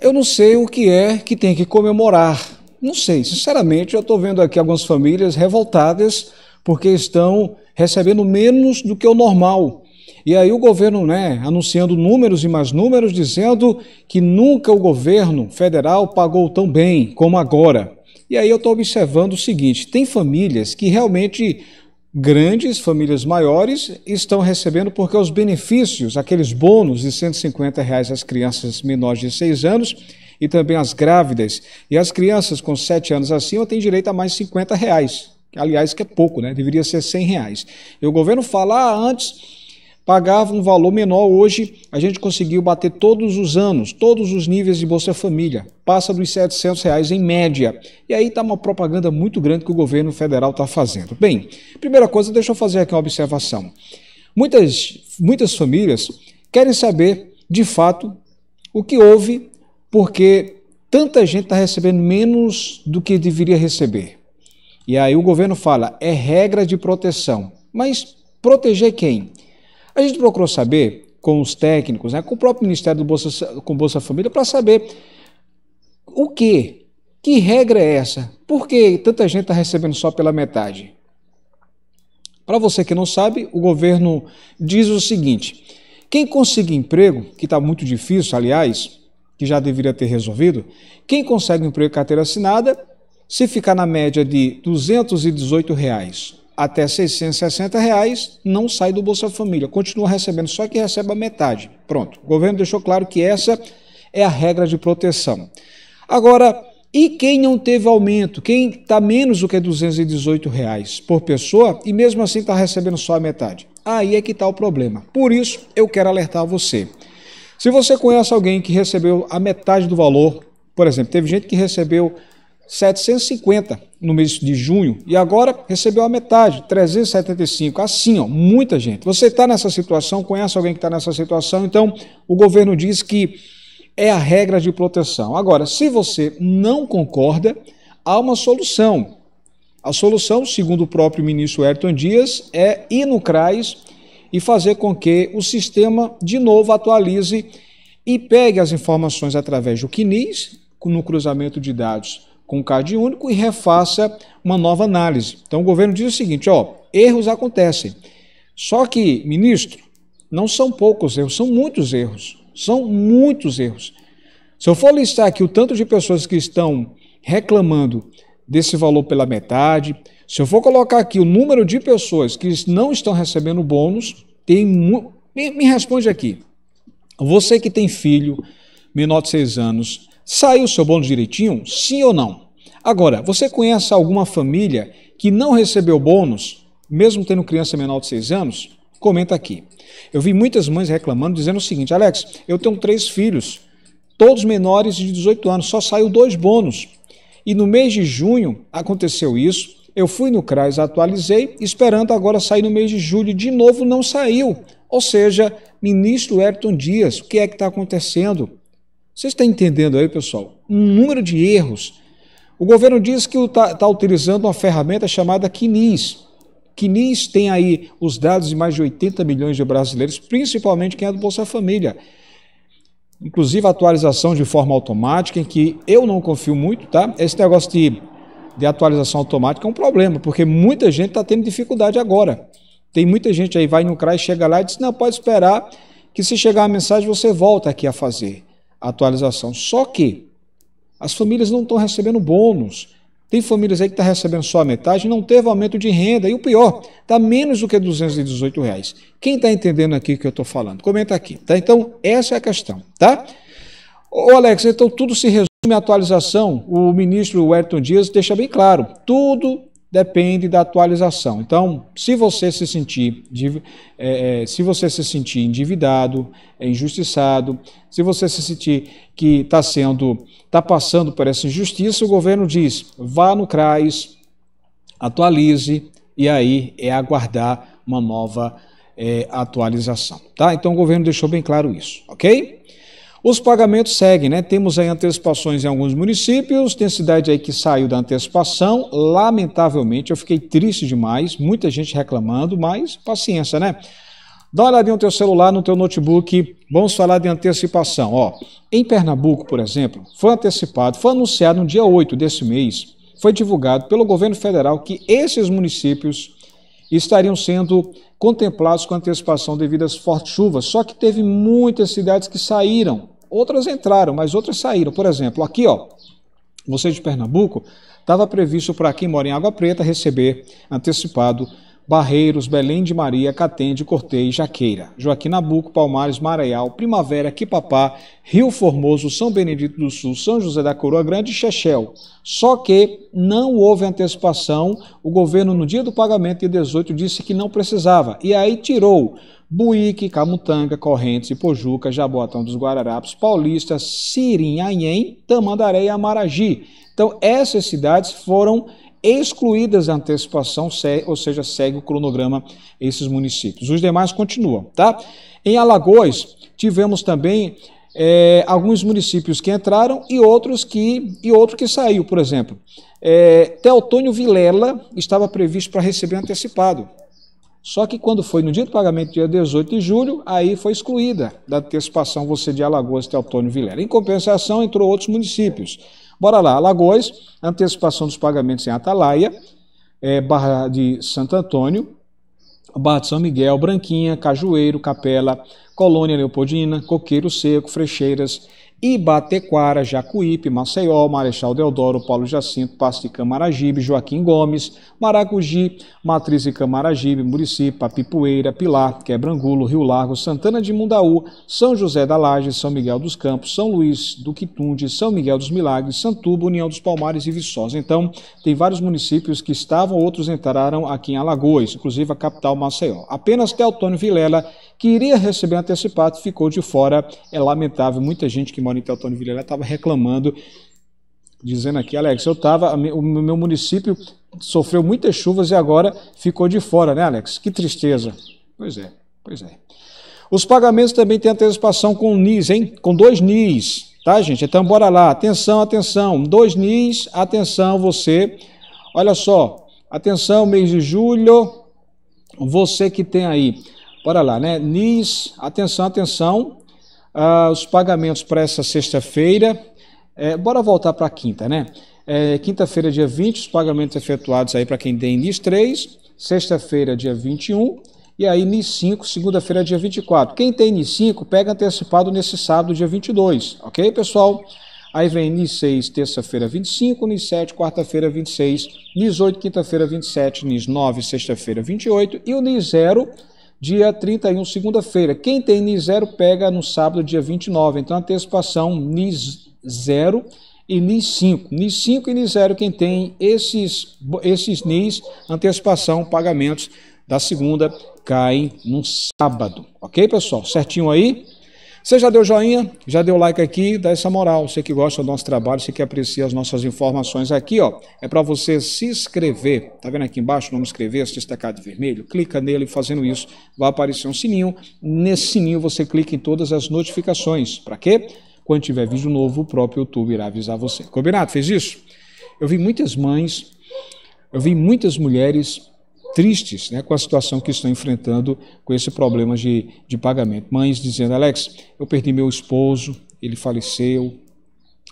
eu não sei o que é que tem que comemorar. Não sei, sinceramente, eu estou vendo aqui algumas famílias revoltadas porque estão recebendo menos do que o normal. E aí o governo, né, anunciando números e mais números, dizendo que nunca o governo federal pagou tão bem como agora. E aí eu estou observando o seguinte: tem famílias que realmente grandes, famílias maiores, estão recebendo porque os benefícios, aqueles bônus de 150 reais às crianças menores de 6 anos e também às grávidas. E as crianças com 7 anos acima têm direito a mais 50 reais. Aliás, que é pouco, né? Deveria ser 100 reais. E o governo fala ah, antes pagava um valor menor. Hoje a gente conseguiu bater todos os anos, todos os níveis de Bolsa Família. Passa dos 700 reais em média. E aí está uma propaganda muito grande que o governo federal está fazendo. Bem, primeira coisa, deixa eu fazer aqui uma observação. Muitas, muitas famílias querem saber, de fato, o que houve, porque tanta gente está recebendo menos do que deveria receber. E aí o governo fala, é regra de proteção. Mas proteger quem? A gente procurou saber com os técnicos, né, com o próprio Ministério do Bolsa, com Bolsa Família, para saber o que, que regra é essa, por que tanta gente está recebendo só pela metade. Para você que não sabe, o governo diz o seguinte: quem conseguir emprego, que está muito difícil, aliás, que já deveria ter resolvido, quem consegue emprego carteira assinada, se ficar na média de R$ 218 reais até 660 reais não sai do Bolsa Família, continua recebendo, só que recebe a metade. Pronto, o governo deixou claro que essa é a regra de proteção. Agora, e quem não teve aumento, quem está menos do que 218 reais por pessoa e mesmo assim está recebendo só a metade? Aí é que está o problema. Por isso, eu quero alertar você. Se você conhece alguém que recebeu a metade do valor, por exemplo, teve gente que recebeu 750 no mês de junho e agora recebeu a metade, 375. Assim, ó, muita gente. Você está nessa situação, conhece alguém que está nessa situação, então o governo diz que é a regra de proteção. Agora, se você não concorda, há uma solução. A solução, segundo o próprio ministro Ayrton Dias, é ir no CRAS e fazer com que o sistema de novo atualize e pegue as informações através do CNIS, no cruzamento de dados com CAD único e refaça uma nova análise. Então o governo diz o seguinte, ó, erros acontecem. Só que, ministro, não são poucos erros, são muitos erros. São muitos erros. Se eu for listar aqui o tanto de pessoas que estão reclamando desse valor pela metade, se eu for colocar aqui o número de pessoas que não estão recebendo bônus, tem me, me responde aqui. Você que tem filho menor de 6 anos, Saiu o seu bônus direitinho? Sim ou não? Agora, você conhece alguma família que não recebeu bônus, mesmo tendo criança menor de 6 anos? Comenta aqui. Eu vi muitas mães reclamando, dizendo o seguinte: Alex, eu tenho três filhos, todos menores de 18 anos, só saiu dois bônus. E no mês de junho aconteceu isso. Eu fui no CRAS, atualizei, esperando agora sair no mês de julho. De novo, não saiu. Ou seja, ministro Ayrton Dias, o que é que está acontecendo? você está entendendo aí, pessoal? Um número de erros. O governo diz que está tá utilizando uma ferramenta chamada Kinis. Kinis tem aí os dados de mais de 80 milhões de brasileiros, principalmente quem é do Bolsa Família. Inclusive atualização de forma automática, em que eu não confio muito, tá? Esse negócio de, de atualização automática é um problema, porque muita gente está tendo dificuldade agora. Tem muita gente aí, vai no CRAI, chega lá e diz, não, pode esperar que se chegar a mensagem você volta aqui a fazer atualização. Só que as famílias não estão recebendo bônus. Tem famílias aí que estão tá recebendo só a metade, não teve aumento de renda. E o pior, está menos do que R$ 218. Reais. Quem está entendendo aqui o que eu estou falando? Comenta aqui. Tá? Então, essa é a questão. Tá? Ô Alex, então tudo se resume à atualização. O ministro Wellington Dias deixa bem claro: tudo depende da atualização. Então, se você se sentir, é, é, se você se sentir endividado, é, injustiçado, se você se sentir que está sendo, está passando por essa injustiça, o governo diz: vá no CRAS, atualize e aí é aguardar uma nova é, atualização, tá? Então o governo deixou bem claro isso, ok? Os pagamentos seguem, né? Temos aí antecipações em alguns municípios, tem cidade aí que saiu da antecipação. Lamentavelmente, eu fiquei triste demais, muita gente reclamando, mas paciência, né? Dá uma olhadinha no teu celular, no teu notebook. Vamos falar de antecipação, ó. Em Pernambuco, por exemplo, foi antecipado, foi anunciado no dia 8 desse mês, foi divulgado pelo governo federal que esses municípios estariam sendo contemplados com antecipação devido às fortes chuvas. Só que teve muitas cidades que saíram Outras entraram, mas outras saíram. Por exemplo, aqui, ó, você de Pernambuco, estava previsto para quem mora em Água Preta receber antecipado Barreiros, Belém de Maria, Catende, Cortei, Jaqueira, Joaquim Nabuco, Palmares, Maranhal, Primavera, Quipapá, Rio Formoso, São Benedito do Sul, São José da Coroa Grande e Chechel. Só que não houve antecipação, o governo no dia do pagamento de 18 disse que não precisava, e aí tirou Buíque, Camutanga, Correntes, Ipojuca, Jaboatão dos Guararapes, Paulista, Sirinhanhém, Tamandaré e Amaragi. Então, essas cidades foram excluídas da antecipação, ou seja, segue o cronograma esses municípios. Os demais continuam, tá? Em Alagoas, tivemos também é, alguns municípios que entraram e outros que e outro que saiu, por exemplo. É, Teotônio Vilela estava previsto para receber antecipado. Só que quando foi no dia do pagamento, dia 18 de julho, aí foi excluída da antecipação você de Alagoas até Teotônio Vilela. Em compensação, entrou outros municípios. Bora lá, Alagoas, antecipação dos pagamentos em Atalaia, é, Barra de Santo Antônio, Barra de São Miguel, Branquinha, Cajueiro, Capela, Colônia Leopoldina, Coqueiro Seco, Frecheiras, Ibatequara, Jacuípe, Maceió, Marechal Deodoro, Paulo Jacinto, Passo de Camaragibe, Joaquim Gomes, Maracujá, Matriz e Camaragibe, Murici, Papipoeira, Pilar, Quebrangulo, Rio Largo, Santana de Mundaú, São José da Laje, São Miguel dos Campos, São Luís do Quitunde, São Miguel dos Milagres, Santuba, União dos Palmares e Viçosa. Então, tem vários municípios que estavam, outros entraram aqui em Alagoas, inclusive a capital Maceió. Apenas Teotônio Vilela, que iria receber antecipado, ficou de fora. É lamentável, muita gente que mora Mônica Antônio Vilela estava reclamando, dizendo aqui, Alex, eu estava, o meu município sofreu muitas chuvas e agora ficou de fora, né, Alex? Que tristeza. Pois é, pois é. Os pagamentos também têm antecipação com NIS, hein? Com dois NIS, tá, gente? Então, bora lá. Atenção, atenção. Dois NIS, atenção você. Olha só. Atenção, mês de julho. Você que tem aí. Bora lá, né? NIS, atenção, atenção ah, os pagamentos para essa sexta-feira. É, bora voltar para a quinta, né? É, quinta-feira, dia 20, os pagamentos efetuados aí para quem tem NIS 3, sexta-feira, dia 21, e aí NIS 5, segunda-feira, dia 24. Quem tem NIS 5, pega antecipado nesse sábado, dia 22, ok, pessoal? Aí vem NIS 6, terça-feira, 25, NIS 7, quarta-feira, 26, NIS 8, quinta-feira, 27, NIS 9, sexta-feira, 28, e o NIS 0, dia 31, segunda-feira. Quem tem NIS 0 pega no sábado, dia 29. Então, antecipação NIS 0 e NIS 5. NIS 5 e NIS 0, quem tem esses, esses NIS, antecipação, pagamentos da segunda, caem no sábado. Ok, pessoal? Certinho aí? Você já deu joinha? Já deu like aqui? Dá essa moral. Você que gosta do nosso trabalho, você que aprecia as nossas informações aqui, ó, é para você se inscrever. Tá vendo aqui embaixo o nome inscrever, esse destacado vermelho? Clica nele fazendo isso, vai aparecer um sininho. Nesse sininho você clica em todas as notificações. Para quê? Quando tiver vídeo novo, o próprio YouTube irá avisar você. Combinado? Fez isso? Eu vi muitas mães, eu vi muitas mulheres tristes né, com a situação que estão enfrentando com esse problema de, de pagamento. Mães dizendo, Alex, eu perdi meu esposo, ele faleceu.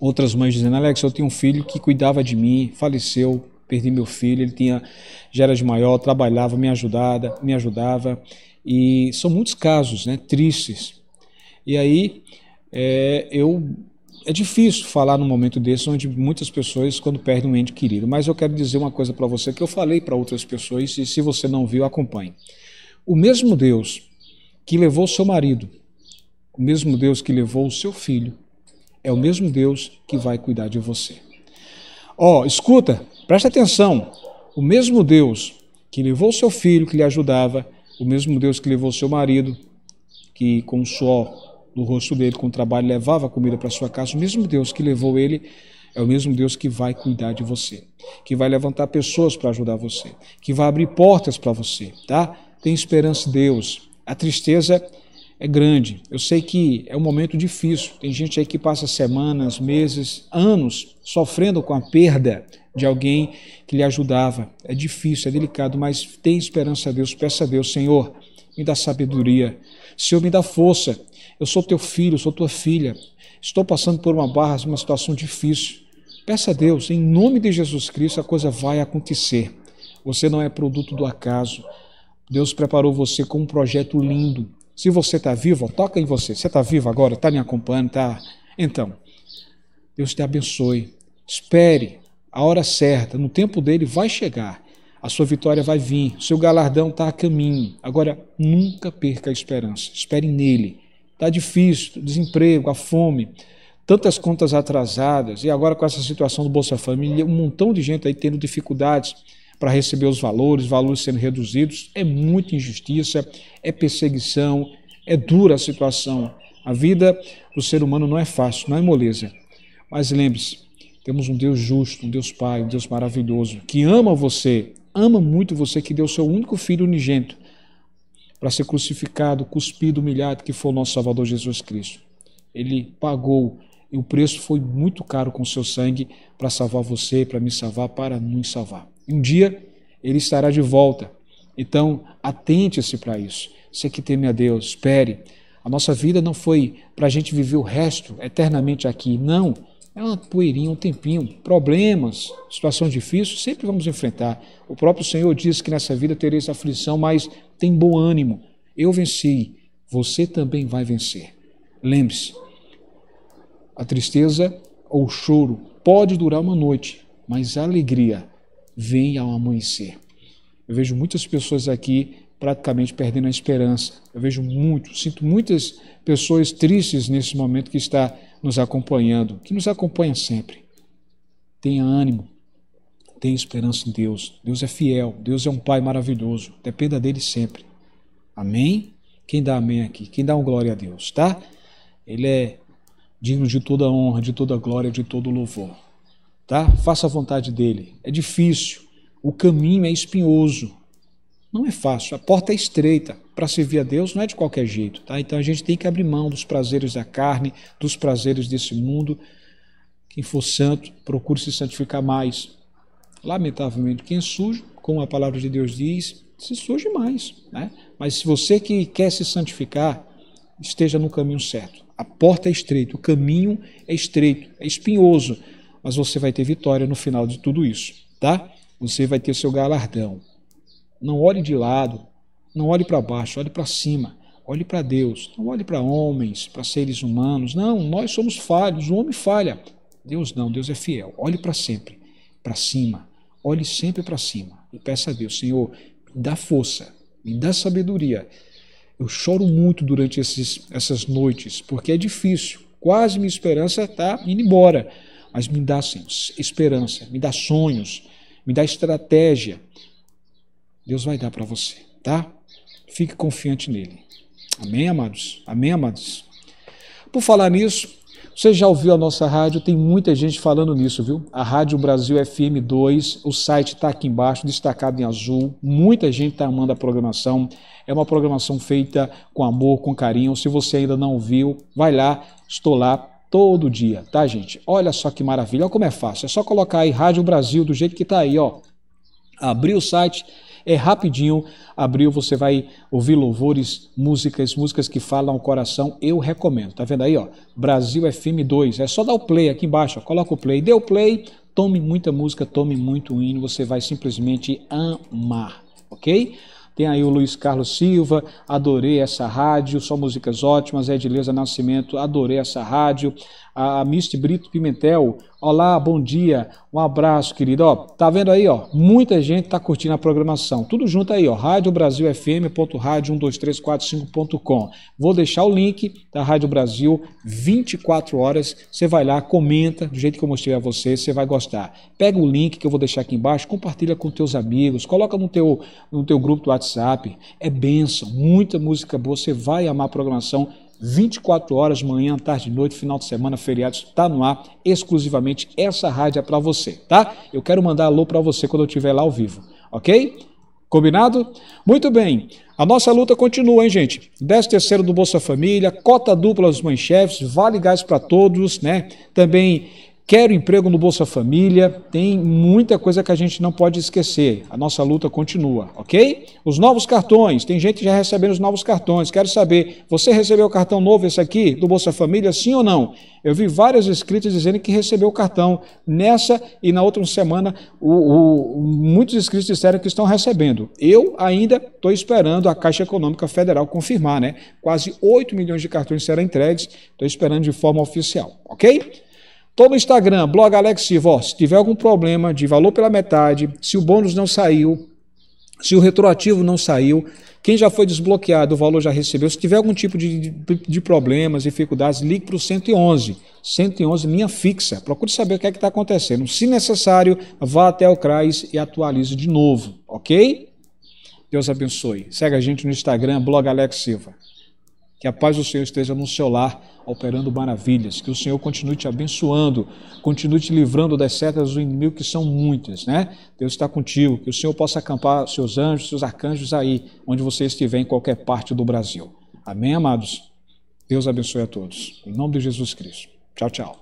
Outras mães dizendo, Alex, eu tenho um filho que cuidava de mim, faleceu, perdi meu filho, ele tinha, já era de maior, trabalhava, me ajudava, me ajudava. E são muitos casos né, tristes. E aí é, eu é difícil falar num momento desse onde muitas pessoas quando perdem um ente querido, mas eu quero dizer uma coisa para você que eu falei para outras pessoas e se você não viu, acompanhe. O mesmo Deus que levou seu marido, o mesmo Deus que levou o seu filho, é o mesmo Deus que vai cuidar de você. Ó, oh, escuta, presta atenção. O mesmo Deus que levou seu filho que lhe ajudava, o mesmo Deus que levou seu marido que com o suor no rosto dele com o trabalho, levava comida para sua casa. O mesmo Deus que levou ele é o mesmo Deus que vai cuidar de você, que vai levantar pessoas para ajudar você, que vai abrir portas para você, tá? Tem esperança em Deus. A tristeza é grande. Eu sei que é um momento difícil. Tem gente aí que passa semanas, meses, anos sofrendo com a perda de alguém que lhe ajudava. É difícil, é delicado, mas tem esperança Deus. Peça a Deus, Senhor, me dá sabedoria. Senhor, me dá força eu sou teu filho, eu sou tua filha. Estou passando por uma barra, uma situação difícil. Peça a Deus, em nome de Jesus Cristo, a coisa vai acontecer. Você não é produto do acaso. Deus preparou você com um projeto lindo. Se você está vivo, toca em você. Você está vivo agora? Está me acompanhando? Tá? Então, Deus te abençoe. Espere a hora certa, no tempo dele vai chegar. A sua vitória vai vir, o seu galardão está a caminho. Agora, nunca perca a esperança. Espere nele. Está difícil, desemprego, a fome, tantas contas atrasadas, e agora com essa situação do Bolsa Família, um montão de gente aí tendo dificuldades para receber os valores, valores sendo reduzidos, é muita injustiça, é perseguição, é dura a situação. A vida do ser humano não é fácil, não é moleza. Mas lembre-se, temos um Deus justo, um Deus Pai, um Deus maravilhoso, que ama você, ama muito você, que deu seu único filho unigênito para ser crucificado, cuspido, humilhado, que foi o nosso Salvador Jesus Cristo. Ele pagou e o preço foi muito caro com seu sangue para salvar você, para me salvar, para nos salvar. Um dia ele estará de volta. Então, atente-se para isso. Você que teme a Deus, espere. A nossa vida não foi para a gente viver o resto eternamente aqui. Não. É uma poeirinha, um tempinho, problemas, situação difícil. sempre vamos enfrentar. O próprio Senhor diz que nessa vida tereis aflição, mas tem bom ânimo. Eu venci, você também vai vencer. Lembre-se, a tristeza ou o choro pode durar uma noite, mas a alegria vem ao amanhecer. Eu vejo muitas pessoas aqui praticamente perdendo a esperança. Eu vejo muito, sinto muitas pessoas tristes nesse momento que está nos acompanhando, que nos acompanha sempre. Tenha ânimo, tenha esperança em Deus. Deus é fiel, Deus é um Pai maravilhoso. Dependa dele sempre. Amém? Quem dá amém aqui? Quem dá um glória a Deus, tá? Ele é digno de toda honra, de toda glória, de todo louvor. Tá? Faça a vontade dele. É difícil, o caminho é espinhoso, não é fácil, a porta é estreita. Para servir a Deus não é de qualquer jeito, tá? Então a gente tem que abrir mão dos prazeres da carne, dos prazeres desse mundo. Quem for santo, procure se santificar mais. Lamentavelmente, quem é sujo, como a palavra de Deus diz, se suje mais, né? Mas se você que quer se santificar, esteja no caminho certo. A porta é estreita, o caminho é estreito, é espinhoso, mas você vai ter vitória no final de tudo isso, tá? Você vai ter seu galardão. Não olhe de lado, não olhe para baixo, olhe para cima, olhe para Deus. Não olhe para homens, para seres humanos. Não, nós somos falhos, o homem falha. Deus não, Deus é fiel. Olhe para sempre, para cima. Olhe sempre para cima e peça a Deus, Senhor, me dá força, me dá sabedoria. Eu choro muito durante esses, essas noites, porque é difícil. Quase minha esperança está indo embora. Mas me dá, Senhor, esperança, me dá sonhos, me dá estratégia, Deus vai dar para você, tá? Fique confiante nele. Amém, amados? Amém, amados? Por falar nisso, você já ouviu a nossa rádio? Tem muita gente falando nisso, viu? A Rádio Brasil FM 2, o site está aqui embaixo, destacado em azul. Muita gente está amando a programação. É uma programação feita com amor, com carinho. Se você ainda não viu, vai lá, estou lá todo dia, tá, gente? Olha só que maravilha, olha como é fácil. É só colocar aí Rádio Brasil do jeito que está aí, ó. Abrir o site é rapidinho, abriu, você vai ouvir louvores, músicas, músicas que falam ao coração. Eu recomendo. Tá vendo aí, ó? Brasil FM 2. É só dar o play aqui embaixo, ó. coloca o play, deu play, tome muita música, tome muito hino, você vai simplesmente amar, ok? Tem aí o Luiz Carlos Silva, adorei essa rádio, só músicas ótimas. Edileza Nascimento, adorei essa rádio. A Misty Brito Pimentel, Olá, bom dia, um abraço, querido. Ó, tá vendo aí, ó? Muita gente tá curtindo a programação. Tudo junto aí, ó. radiobrasilfm.radio12345.com. Vou deixar o link da Rádio Brasil 24 horas. Você vai lá, comenta do jeito que eu mostrei a você, você vai gostar. Pega o link que eu vou deixar aqui embaixo, compartilha com teus amigos, coloca no teu no teu grupo do WhatsApp. É benção, muita música boa, você vai amar a programação 24 horas, manhã, tarde, noite, final de semana, feriados, está no ar, exclusivamente essa rádio é para você, tá? Eu quero mandar alô para você quando eu estiver lá ao vivo, ok? Combinado? Muito bem. A nossa luta continua, hein, gente? 10 terceiro do Bolsa Família, cota dupla dos mães-chefes, vale gás para todos, né? Também Quero emprego no Bolsa Família, tem muita coisa que a gente não pode esquecer. A nossa luta continua, ok? Os novos cartões, tem gente já recebendo os novos cartões. Quero saber, você recebeu o cartão novo esse aqui do Bolsa Família, sim ou não? Eu vi várias inscritas dizendo que recebeu o cartão nessa e na outra semana. O, o, muitos inscritos disseram que estão recebendo. Eu ainda estou esperando a Caixa Econômica Federal confirmar, né? Quase 8 milhões de cartões serão entregues. Estou esperando de forma oficial, ok? Estou no Instagram, blog Alex Silva. se tiver algum problema de valor pela metade, se o bônus não saiu, se o retroativo não saiu, quem já foi desbloqueado, o valor já recebeu. Se tiver algum tipo de, de, de problemas, dificuldades, ligue para o 111. 111, linha fixa. Procure saber o que é está acontecendo. Se necessário, vá até o CRAS e atualize de novo, ok? Deus abençoe. Segue a gente no Instagram, blog Alex Silva. Que a paz do Senhor esteja no seu lar, operando maravilhas. Que o Senhor continue te abençoando, continue te livrando das setas do inimigo, que são muitas, né? Deus está contigo. Que o Senhor possa acampar seus anjos, seus arcanjos aí, onde você estiver, em qualquer parte do Brasil. Amém, amados? Deus abençoe a todos. Em nome de Jesus Cristo. Tchau, tchau.